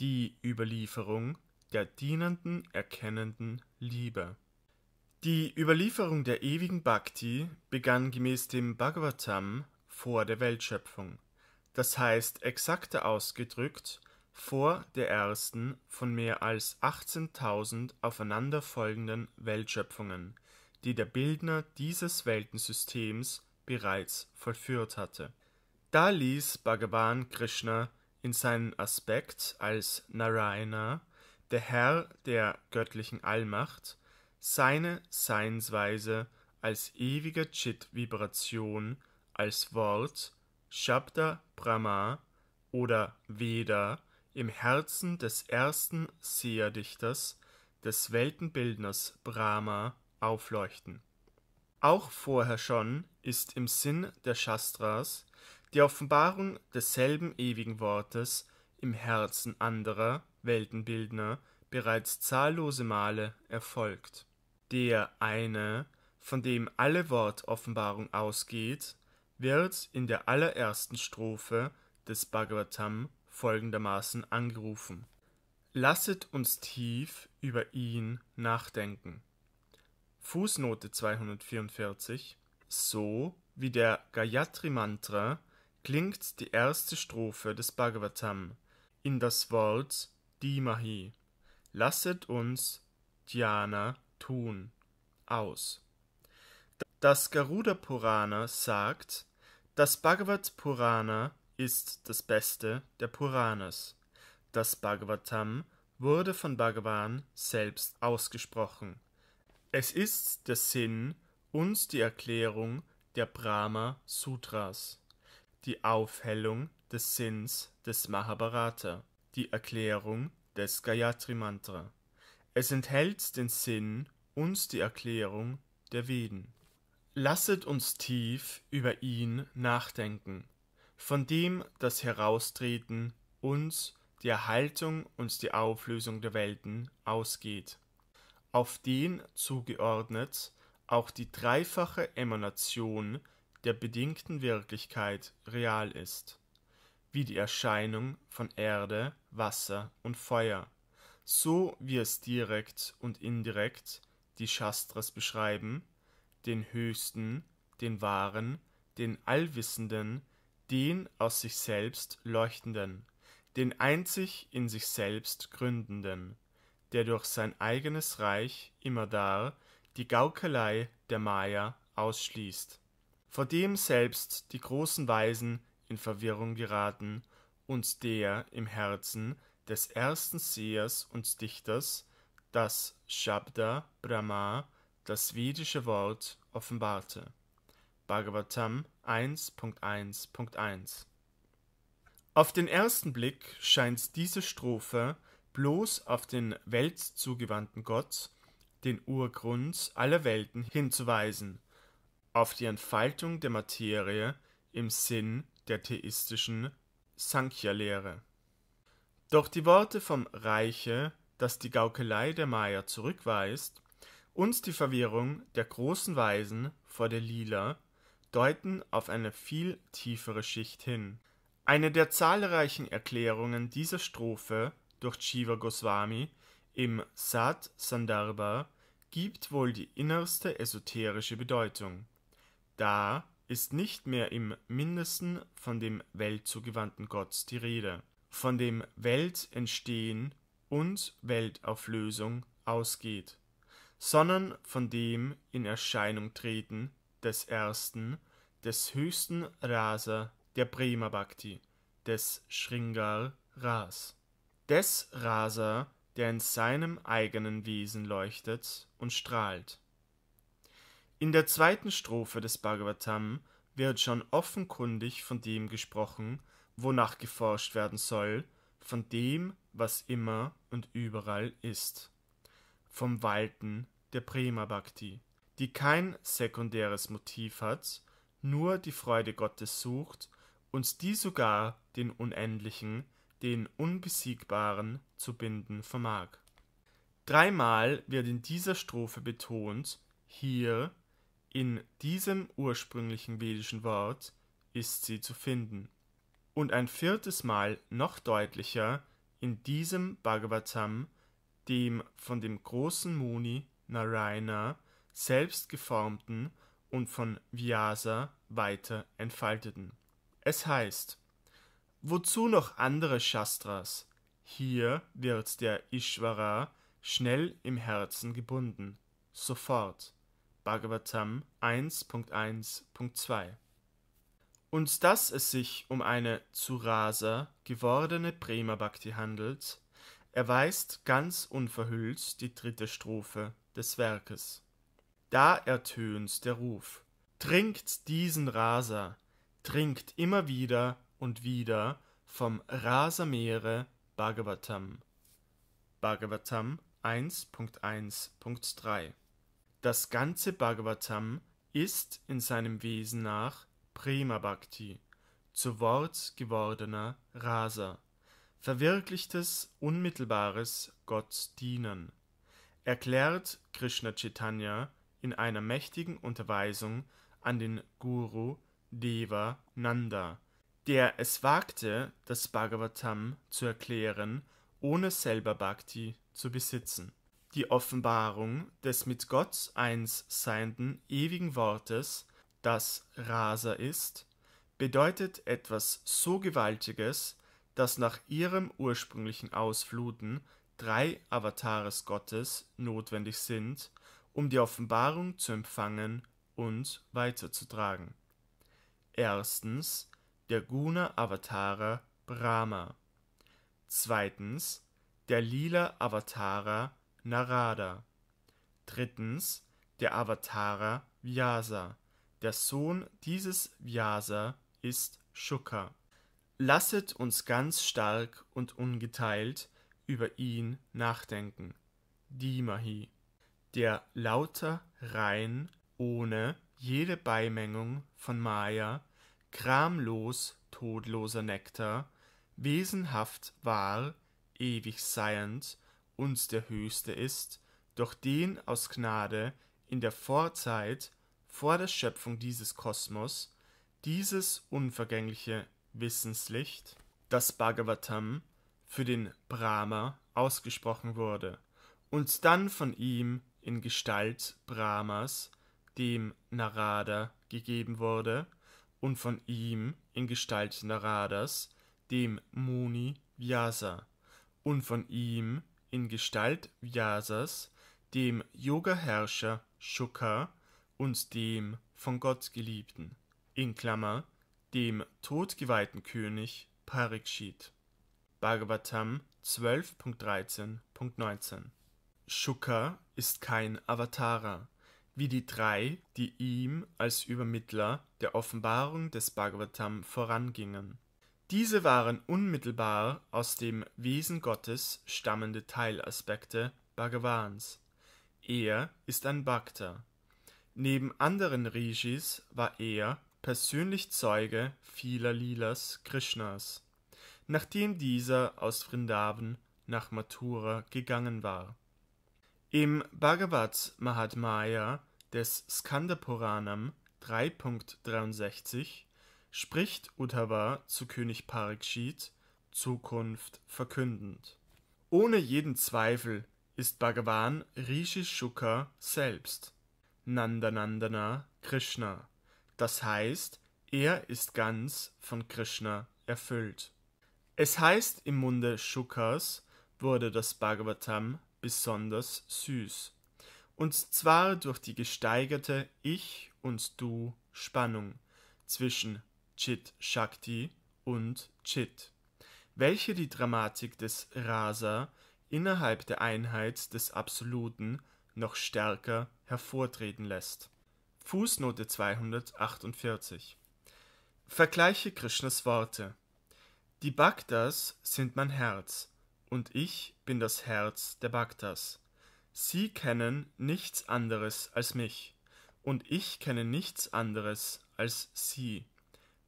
die Überlieferung der dienenden, erkennenden Liebe. Die Überlieferung der ewigen Bhakti begann gemäß dem Bhagavatam vor der Weltschöpfung, das heißt exakter ausgedrückt vor der ersten von mehr als 18.000 aufeinanderfolgenden Weltschöpfungen, die der Bildner dieses Weltensystems bereits vollführt hatte. Da ließ Bhagavan Krishna in seinem Aspekt als Narayana, der Herr der göttlichen Allmacht, seine Seinsweise als ewige Chit-Vibration, als Wort, Shabda Brahma oder Veda im Herzen des ersten Seherdichters, des Weltenbildners Brahma, aufleuchten. Auch vorher schon ist im Sinn der Shastras die Offenbarung desselben ewigen Wortes im Herzen anderer (Weltenbildner) bereits zahllose Male erfolgt. Der eine, von dem alle Wortoffenbarung ausgeht, wird in der allerersten Strophe des Bhagavatam folgendermaßen angerufen: Lasset uns tief über ihn nachdenken. (Fußnote 244) So wie der Gayatri-Mantra klingt die erste Strophe des Bhagavatam in das Wort Dimahi, lasset uns Dhyana tun, aus. Das Garuda Purana sagt, das Bhagavat Purana ist das Beste der Puranas. Das Bhagavatam wurde von Bhagavan selbst ausgesprochen. Es ist der Sinn und die Erklärung der Brahma Sutras die Aufhellung des Sinns des Mahabharata, die Erklärung des Gayatri Mantra. Es enthält den Sinn und die Erklärung der Veden. Lasset uns tief über ihn nachdenken, von dem das Heraustreten und die Erhaltung und die Auflösung der Welten ausgeht, auf den zugeordnet auch die dreifache Emanation der bedingten Wirklichkeit real ist, wie die Erscheinung von Erde, Wasser und Feuer, so wie es direkt und indirekt die Shastras beschreiben, den Höchsten, den Wahren, den Allwissenden, den aus sich selbst Leuchtenden, den einzig in sich selbst Gründenden, der durch sein eigenes Reich immerdar die Gaukelei der Maya ausschließt vor dem selbst die großen Weisen in Verwirrung geraten und der im Herzen des ersten Sehers und Dichters das Shabda Brahma, das vedische Wort, offenbarte. Bhagavatam 1.1.1 Auf den ersten Blick scheint diese Strophe bloß auf den weltzugewandten Gott, den Urgrund aller Welten hinzuweisen auf die Entfaltung der Materie im Sinn der theistischen Sankhya-Lehre. Doch die Worte vom Reiche, das die Gaukelei der Maya zurückweist, und die Verwirrung der großen Weisen vor der Lila deuten auf eine viel tiefere Schicht hin. Eine der zahlreichen Erklärungen dieser Strophe durch Shiva Goswami im Sat Sandarbha gibt wohl die innerste esoterische Bedeutung da ist nicht mehr im Mindesten von dem weltzugewandten Gott die Rede, von dem Weltentstehen und Weltauflösung ausgeht, sondern von dem in Erscheinung treten des ersten, des höchsten Rasa der Bremer Bhakti, des Shringar Ras, des Rasa, der in seinem eigenen Wesen leuchtet und strahlt in der zweiten Strophe des Bhagavatam wird schon offenkundig von dem gesprochen, wonach geforscht werden soll, von dem, was immer und überall ist, vom Walten der Prema Bhakti, die kein sekundäres Motiv hat, nur die Freude Gottes sucht und die sogar den Unendlichen, den Unbesiegbaren zu binden vermag. Dreimal wird in dieser Strophe betont, hier in diesem ursprünglichen vedischen Wort ist sie zu finden. Und ein viertes Mal noch deutlicher in diesem Bhagavatam, dem von dem großen Muni Narayana selbst geformten und von Vyasa weiter entfalteten. Es heißt, wozu noch andere Shastras? Hier wird der Ishvara schnell im Herzen gebunden, sofort. Bhagavatam 1.1.2. Und dass es sich um eine zu Rasa gewordene Prema Bhakti handelt, erweist ganz unverhüllt die dritte Strophe des Werkes. Da ertönt der Ruf: Trinkt diesen Rasa, trinkt immer wieder und wieder vom Rasameere Bhagavatam. Bhagavatam 1.1.3 das ganze Bhagavatam ist in seinem Wesen nach Prema Bhakti, zu Wort gewordener Rasa, verwirklichtes, unmittelbares Gott dienen, erklärt Krishna Chaitanya in einer mächtigen Unterweisung an den Guru Deva Nanda, der es wagte, das Bhagavatam zu erklären, ohne selber Bhakti zu besitzen die Offenbarung des mit Gott eins seienden ewigen Wortes, das Rasa ist, bedeutet etwas so Gewaltiges, dass nach ihrem ursprünglichen Ausfluten drei Avatares Gottes notwendig sind, um die Offenbarung zu empfangen und weiterzutragen. Erstens der Guna-Avatara Brahma. Zweitens der lila Avatara Narada. Drittens der Avatara Vyasa. Der Sohn dieses Vyasa ist Shuka. Lasset uns ganz stark und ungeteilt über ihn nachdenken. Dimahi. Der lauter, rein, ohne jede Beimengung von Maya, gramlos, todloser Nektar, wesenhaft wahr, ewig seiend, uns der Höchste ist, doch den aus Gnade in der Vorzeit vor der Schöpfung dieses Kosmos, dieses unvergängliche Wissenslicht, das Bhagavatam, für den Brahma ausgesprochen wurde und dann von ihm in Gestalt Brahmas, dem Narada, gegeben wurde und von ihm in Gestalt Naradas, dem Muni Vyasa und von ihm in Gestalt Vyasas, dem Yoga-Herrscher Shuka und dem von Gott Geliebten (dem todgeweihten König Parikshit (Bhagavatam 12.13.19). Shuka ist kein Avatara, wie die drei, die ihm als Übermittler der Offenbarung des Bhagavatam vorangingen diese waren unmittelbar aus dem Wesen Gottes stammende Teilaspekte Bhagavans. Er ist ein Bhakta. Neben anderen Rishis war er persönlich Zeuge vieler Lilas Krishnas, nachdem dieser aus Vrindavan nach Mathura gegangen war. Im Bhagavat Mahatmaya des Skandapuranam 3.63 spricht Uttava zu König Parikshit, Zukunft verkündend. Ohne jeden Zweifel ist Bhagavan Rishi Shuka selbst, Nandanandana Krishna. Das heißt, er ist ganz von Krishna erfüllt. Es heißt, im Munde Shukas wurde das Bhagavatam besonders süß, und zwar durch die gesteigerte Ich- und Du-Spannung zwischen Chit Shakti und Chit, welche die Dramatik des Rasa innerhalb der Einheit des Absoluten noch stärker hervortreten lässt. Fußnote 248 Vergleiche Krishnas Worte. Die Bhaktas sind mein Herz, und ich bin das Herz der Bhaktas. Sie kennen nichts anderes als mich, und ich kenne nichts anderes als sie.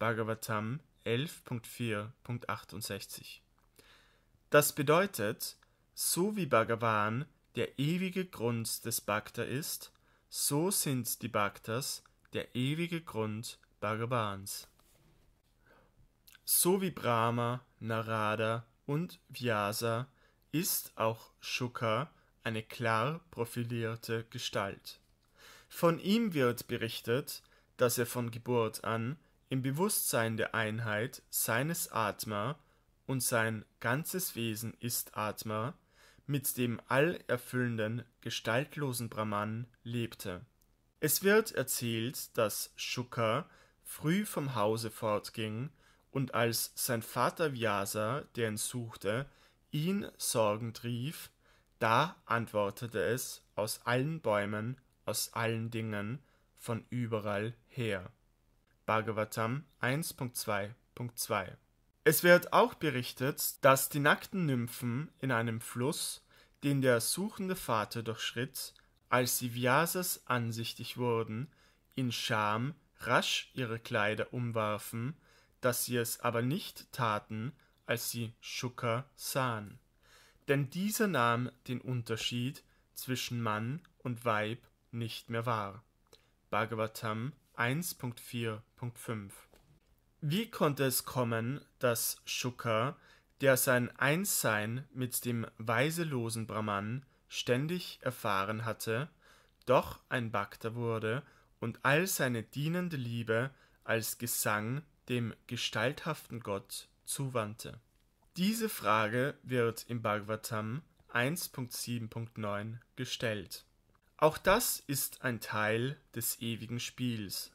Bhagavatam 11.4.68. Das bedeutet, so wie Bhagavan der ewige Grund des Bhakta ist, so sind die Bhaktas der ewige Grund Bhagavans. So wie Brahma, Narada und Vyasa ist auch Shukha eine klar profilierte Gestalt. Von ihm wird berichtet, dass er von Geburt an im Bewusstsein der Einheit seines Atma und sein ganzes Wesen ist Atma mit dem allerfüllenden, gestaltlosen Brahman lebte. Es wird erzählt, dass Shuka früh vom Hause fortging und als sein Vater Vyasa, der ihn suchte, ihn sorgend rief, da antwortete es aus allen Bäumen, aus allen Dingen, von überall her. Bhagavatam 1.2.2. Es wird auch berichtet, dass die nackten Nymphen in einem Fluss, den der suchende Vater durchschritt, als sie Vyasas ansichtig wurden, in Scham rasch ihre Kleider umwarfen, dass sie es aber nicht taten, als sie Shukha sahen. Denn dieser nahm den Unterschied zwischen Mann und Weib nicht mehr wahr. Bhagavatam 1.4 Punkt 5. Wie konnte es kommen, dass Schuka, der sein Einssein mit dem weiselosen Brahman ständig erfahren hatte, doch ein Bhakta wurde und all seine dienende Liebe als Gesang dem gestalthaften Gott zuwandte? Diese Frage wird im Bhagavatam 1.7.9 gestellt. Auch das ist ein Teil des ewigen Spiels,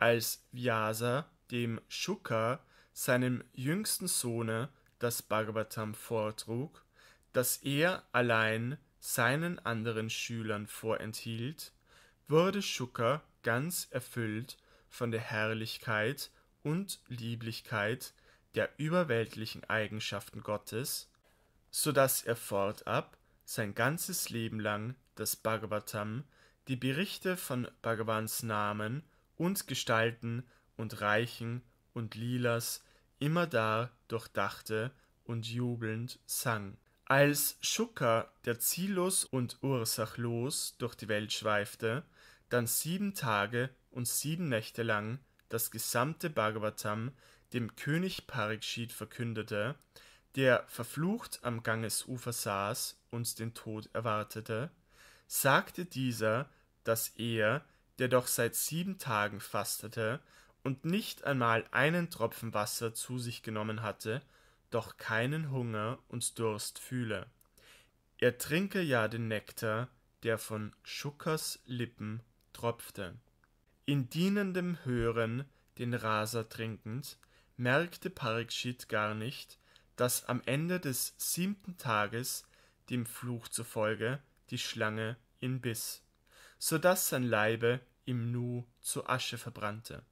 als Vyasa dem Shuka, seinem jüngsten Sohne, das Bhagavatam vortrug, das er allein seinen anderen Schülern vorenthielt, wurde Shuka ganz erfüllt von der Herrlichkeit und Lieblichkeit der überweltlichen Eigenschaften Gottes, so dass er fortab sein ganzes Leben lang das Bhagavatam, die Berichte von Bhagavans Namen und Gestalten und Reichen und Lilas immerdar durchdachte und jubelnd sang. Als Schucker, der ziellos und ursachlos durch die Welt schweifte, dann sieben Tage und sieben Nächte lang das gesamte Bhagavatam dem König Parikshit verkündete, der verflucht am Gangesufer saß und den Tod erwartete, sagte dieser, dass er der doch seit sieben Tagen fastete und nicht einmal einen Tropfen Wasser zu sich genommen hatte, doch keinen Hunger und Durst fühle. Er trinke ja den Nektar, der von Schuckers Lippen tropfte. In dienendem Hören, den Raser trinkend, merkte Parikshit gar nicht, dass am Ende des siebten Tages, dem Fluch zufolge, die Schlange ihn biss, so daß sein Leibe im Nu zu Asche verbrannte.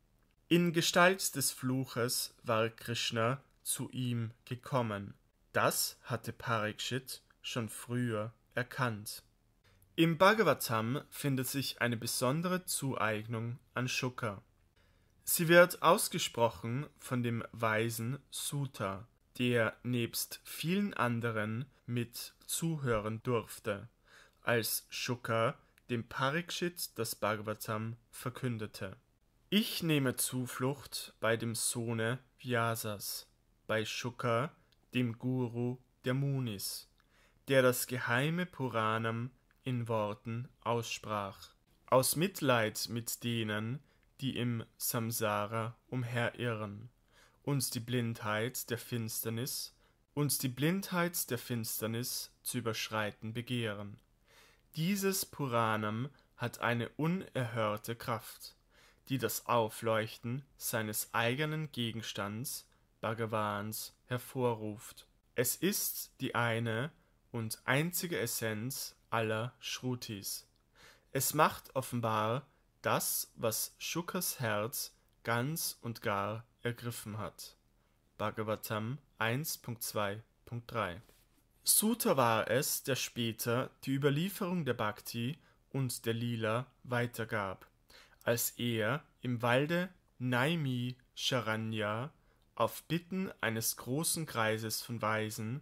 In Gestalt des Fluches war Krishna zu ihm gekommen. Das hatte Parikshit schon früher erkannt. Im Bhagavatam findet sich eine besondere Zueignung an Shuka. Sie wird ausgesprochen von dem weisen Sutta, der nebst vielen anderen mit zuhören durfte, als Shuka dem Parikshit das Bhagavatam verkündete. Ich nehme Zuflucht bei dem Sohne Vyasas, bei Shukha, dem Guru der Munis, der das geheime Puranam in Worten aussprach. Aus Mitleid mit denen, die im Samsara umherirren, uns die Blindheit der Finsternis, uns die Blindheit der Finsternis zu überschreiten begehren dieses Puranam hat eine unerhörte Kraft, die das Aufleuchten seines eigenen Gegenstands Bhagavans hervorruft. Es ist die eine und einzige Essenz aller Shrutis. Es macht offenbar das, was Shukas Herz ganz und gar ergriffen hat. Bhagavatam 1.2.3 Suter war es, der später die Überlieferung der Bhakti und der Lila weitergab, als er im Walde Naimi Sharanya auf Bitten eines großen Kreises von Weisen,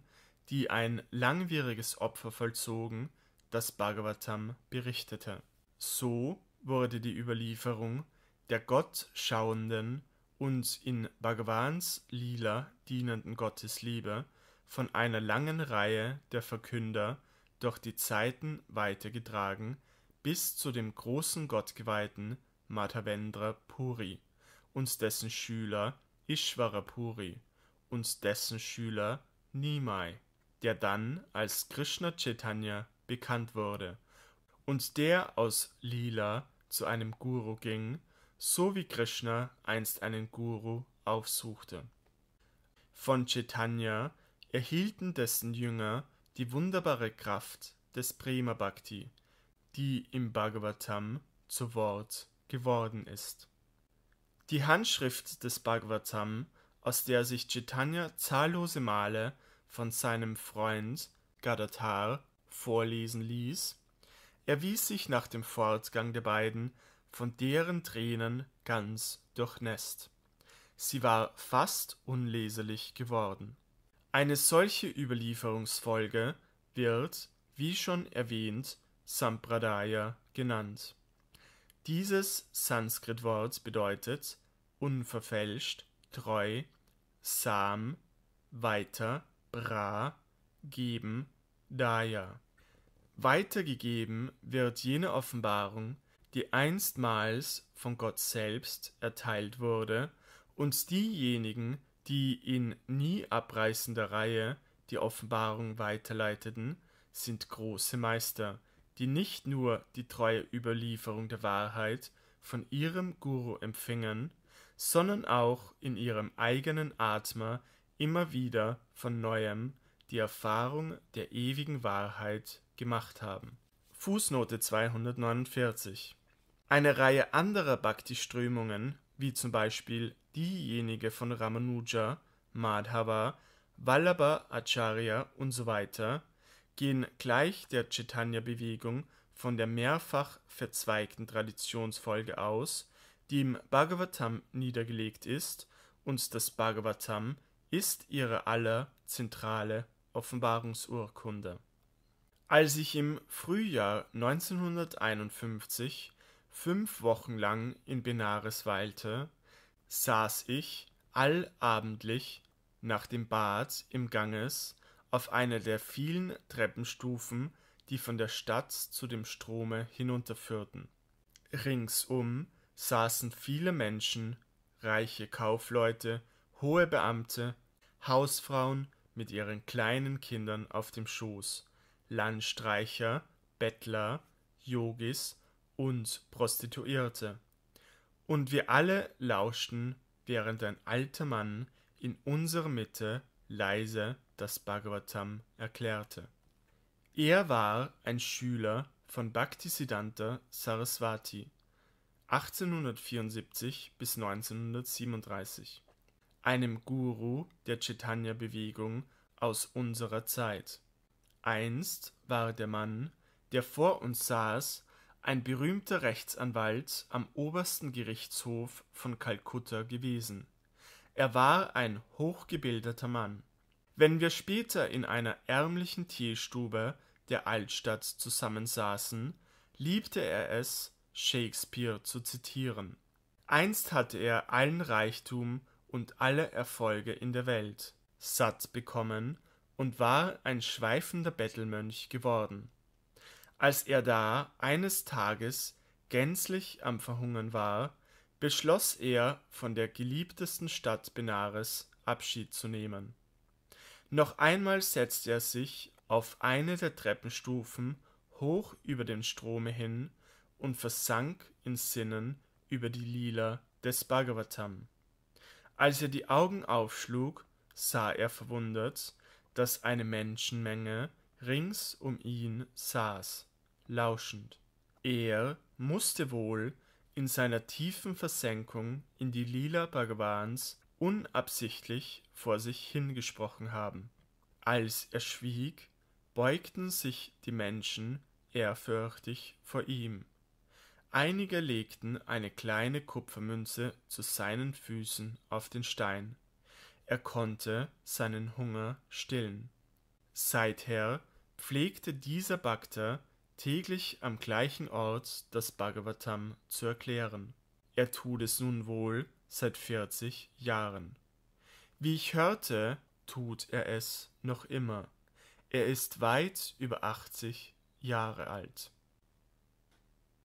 die ein langwieriges Opfer vollzogen, das Bhagavatam berichtete. So wurde die Überlieferung der gottschauenden und in Bhagavans Lila dienenden Gottesliebe von einer langen Reihe der Verkünder durch die Zeiten weitergetragen bis zu dem großen Gottgeweihten Madhavendra Puri und dessen Schüler Ishvara Puri und dessen Schüler Nimai, der dann als Krishna Chaitanya bekannt wurde und der aus Lila zu einem Guru ging, so wie Krishna einst einen Guru aufsuchte. Von Chaitanya erhielten dessen Jünger die wunderbare Kraft des Prema Bhakti, die im Bhagavatam zu Wort geworden ist. Die Handschrift des Bhagavatam, aus der sich Chaitanya zahllose Male von seinem Freund Gadatar vorlesen ließ, erwies sich nach dem Fortgang der beiden von deren Tränen ganz durchnässt. Sie war fast unleserlich geworden. Eine solche Überlieferungsfolge wird, wie schon erwähnt, Sampradaya genannt. Dieses Sanskritwort bedeutet unverfälscht, treu, sam, weiter, bra, geben, daya. Weitergegeben wird jene Offenbarung, die einstmals von Gott selbst erteilt wurde und diejenigen, die in nie abreißender Reihe die Offenbarung weiterleiteten, sind große Meister, die nicht nur die treue Überlieferung der Wahrheit von ihrem Guru empfingen, sondern auch in ihrem eigenen Atma immer wieder von neuem die Erfahrung der ewigen Wahrheit gemacht haben. Fußnote 249 Eine Reihe anderer Bhakti-Strömungen wie zum Beispiel diejenige von Ramanuja, Madhava, Vallabha Acharya und so weiter, gehen gleich der Chaitanya-Bewegung von der mehrfach verzweigten Traditionsfolge aus, die im Bhagavatam niedergelegt ist, und das Bhagavatam ist ihre aller zentrale Offenbarungsurkunde. Als ich im Frühjahr 1951 Fünf Wochen lang in Benares weilte, saß ich allabendlich nach dem Bad im Ganges auf einer der vielen Treppenstufen, die von der Stadt zu dem Strome hinunterführten. Ringsum saßen viele Menschen, reiche Kaufleute, hohe Beamte, Hausfrauen mit ihren kleinen Kindern auf dem Schoß, Landstreicher, Bettler, Yogis und Prostituierte. Und wir alle lauschten, während ein alter Mann in unserer Mitte leise das Bhagavatam erklärte. Er war ein Schüler von Bhaktisiddhanta Saraswati 1874 bis 1937, einem Guru der Chaitanya-Bewegung aus unserer Zeit. Einst war der Mann, der vor uns saß, ein berühmter Rechtsanwalt am Obersten Gerichtshof von Kalkutta gewesen. Er war ein hochgebildeter Mann. Wenn wir später in einer ärmlichen Teestube der Altstadt zusammensaßen, liebte er es, Shakespeare zu zitieren. Einst hatte er allen Reichtum und alle Erfolge in der Welt satt bekommen und war ein schweifender Bettelmönch geworden. Als er da eines Tages gänzlich am Verhungern war, beschloss er, von der geliebtesten Stadt Benares Abschied zu nehmen. Noch einmal setzte er sich auf eine der Treppenstufen hoch über dem Strome hin und versank in Sinnen über die Lila des Bhagavatam. Als er die Augen aufschlug, sah er verwundert, dass eine Menschenmenge rings um ihn saß lauschend. Er musste wohl in seiner tiefen Versenkung in die Lila Bhagawans unabsichtlich vor sich hingesprochen haben. Als er schwieg, beugten sich die Menschen ehrfürchtig vor ihm. Einige legten eine kleine Kupfermünze zu seinen Füßen auf den Stein. Er konnte seinen Hunger stillen. Seither pflegte dieser Bhakta täglich am gleichen Ort das Bhagavatam zu erklären. Er tut es nun wohl seit 40 Jahren. Wie ich hörte, tut er es noch immer. Er ist weit über 80 Jahre alt.